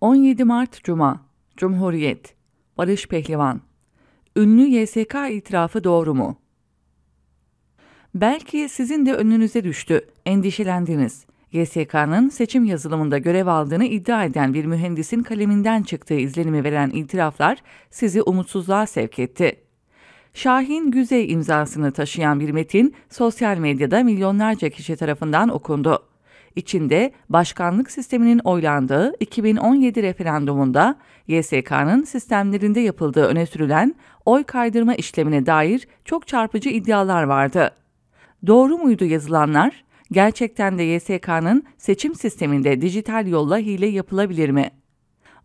17 Mart Cuma Cumhuriyet Barış Pehlivan Ünlü YSK itirafı doğru mu? Belki sizin de önünüze düştü, endişelendiniz. YSK'nın seçim yazılımında görev aldığını iddia eden bir mühendisin kaleminden çıktığı izlenimi veren itiraflar sizi umutsuzluğa sevk etti. Şahin Güzey imzasını taşıyan bir metin sosyal medyada milyonlarca kişi tarafından okundu içinde başkanlık sisteminin oylandığı 2017 referandumunda YSK'nın sistemlerinde yapıldığı öne sürülen oy kaydırma işlemine dair çok çarpıcı iddialar vardı. Doğru muydu yazılanlar? Gerçekten de YSK'nın seçim sisteminde dijital yolla hile yapılabilir mi?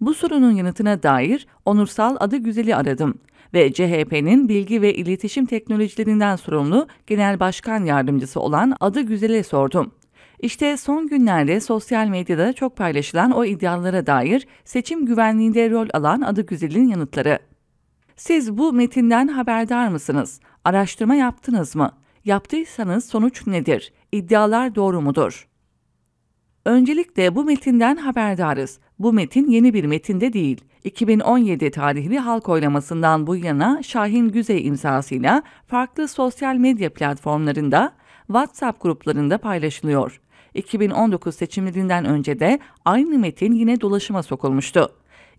Bu sorunun yanıtına dair Onursal Adı Güzeli aradım ve CHP'nin bilgi ve iletişim teknolojilerinden sorumlu Genel Başkan Yardımcısı olan Adı Güzel'e sordum. İşte son günlerde sosyal medyada çok paylaşılan o iddialara dair seçim güvenliğinde rol alan adı güzelin yanıtları. Siz bu metinden haberdar mısınız? Araştırma yaptınız mı? Yaptıysanız sonuç nedir? İddialar doğru mudur? Öncelikle bu metinden haberdarız. Bu metin yeni bir metinde değil. 2017 tarihli halk oylamasından bu yana Şahin Güzey imzasıyla farklı sosyal medya platformlarında WhatsApp gruplarında paylaşılıyor. 2019 seçimlerinden önce de aynı metin yine dolaşıma sokulmuştu.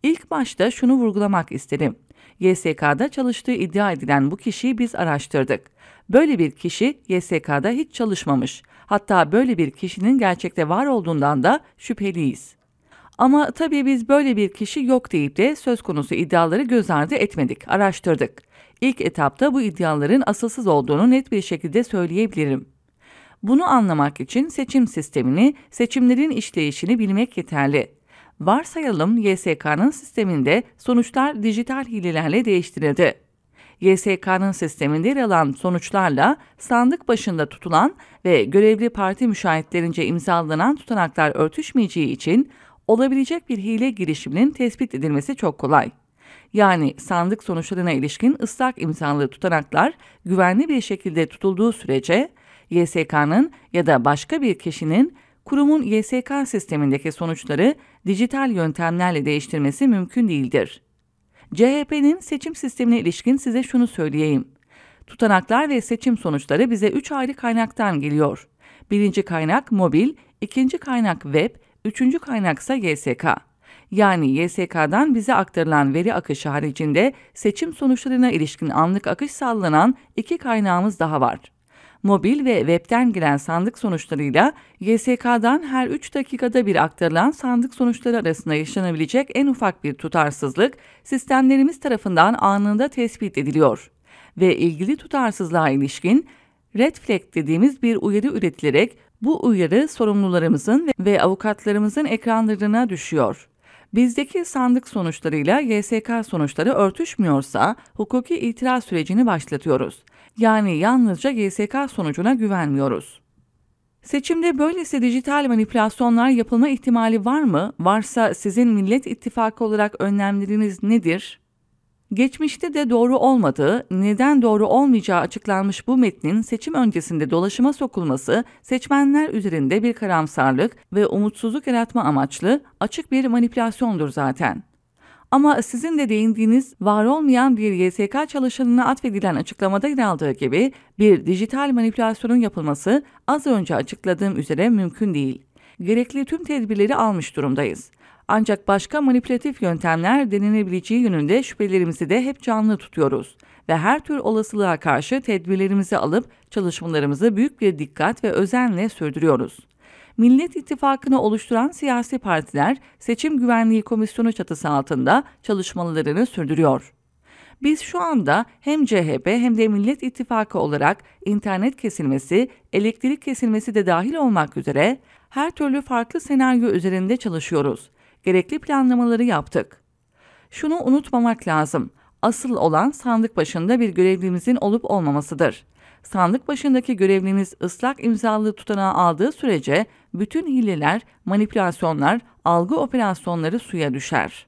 İlk başta şunu vurgulamak isterim. YSK'da çalıştığı iddia edilen bu kişiyi biz araştırdık. Böyle bir kişi YSK'da hiç çalışmamış. Hatta böyle bir kişinin gerçekte var olduğundan da şüpheliyiz. Ama tabii biz böyle bir kişi yok deyip de söz konusu iddiaları göz ardı etmedik, araştırdık. İlk etapta bu iddiaların asılsız olduğunu net bir şekilde söyleyebilirim. Bunu anlamak için seçim sistemini, seçimlerin işleyişini bilmek yeterli. Varsayalım YSK'nın sisteminde sonuçlar dijital hilelerle değiştirildi. YSK'nın sisteminde yer alan sonuçlarla sandık başında tutulan ve görevli parti müşahitlerince imzalanan tutanaklar örtüşmeyeceği için olabilecek bir hile girişiminin tespit edilmesi çok kolay. Yani sandık sonuçlarına ilişkin ıslak imzalı tutanaklar güvenli bir şekilde tutulduğu sürece YSK'nın ya da başka bir kişinin kurumun YSK sistemindeki sonuçları dijital yöntemlerle değiştirmesi mümkün değildir. CHP'nin seçim sistemine ilişkin size şunu söyleyeyim. Tutanaklar ve seçim sonuçları bize 3 ayrı kaynaktan geliyor. Birinci kaynak mobil, ikinci kaynak web, üçüncü kaynaksa YSK. Yani YSK'dan bize aktarılan veri akışı haricinde seçim sonuçlarına ilişkin anlık akış sağlanan iki kaynağımız daha var mobil ve webten giren sandık sonuçlarıyla YSK'dan her 3 dakikada bir aktarılan sandık sonuçları arasında yaşanabilecek en ufak bir tutarsızlık sistemlerimiz tarafından anında tespit ediliyor ve ilgili tutarsızlığa ilişkin red flag dediğimiz bir uyarı üretilerek bu uyarı sorumlularımızın ve avukatlarımızın ekranlarına düşüyor bizdeki sandık sonuçlarıyla YSK sonuçları örtüşmüyorsa hukuki itiraz sürecini başlatıyoruz. Yani yalnızca YSK sonucuna güvenmiyoruz. Seçimde böylesi dijital manipülasyonlar yapılma ihtimali var mı? Varsa sizin Millet İttifakı olarak önlemleriniz nedir? Geçmişte de doğru olmadığı, neden doğru olmayacağı açıklanmış bu metnin seçim öncesinde dolaşıma sokulması, seçmenler üzerinde bir karamsarlık ve umutsuzluk yaratma amaçlı açık bir manipülasyondur zaten. Ama sizin de değindiğiniz var olmayan bir YSK çalışanına atfedilen açıklamada yer aldığı gibi bir dijital manipülasyonun yapılması az önce açıkladığım üzere mümkün değil. Gerekli tüm tedbirleri almış durumdayız. Ancak başka manipülatif yöntemler denenebileceği yönünde şüphelerimizi de hep canlı tutuyoruz ve her tür olasılığa karşı tedbirlerimizi alıp çalışmalarımızı büyük bir dikkat ve özenle sürdürüyoruz. Millet İttifakı'nı oluşturan siyasi partiler Seçim Güvenliği Komisyonu çatısı altında çalışmalarını sürdürüyor. Biz şu anda hem CHP hem de Millet İttifakı olarak internet kesilmesi, elektrik kesilmesi de dahil olmak üzere her türlü farklı senaryo üzerinde çalışıyoruz gerekli planlamaları yaptık. Şunu unutmamak lazım. Asıl olan sandık başında bir görevlimizin olup olmamasıdır. Sandık başındaki görevliniz ıslak imzalı tutanağı aldığı sürece bütün hileler, manipülasyonlar, algı operasyonları suya düşer.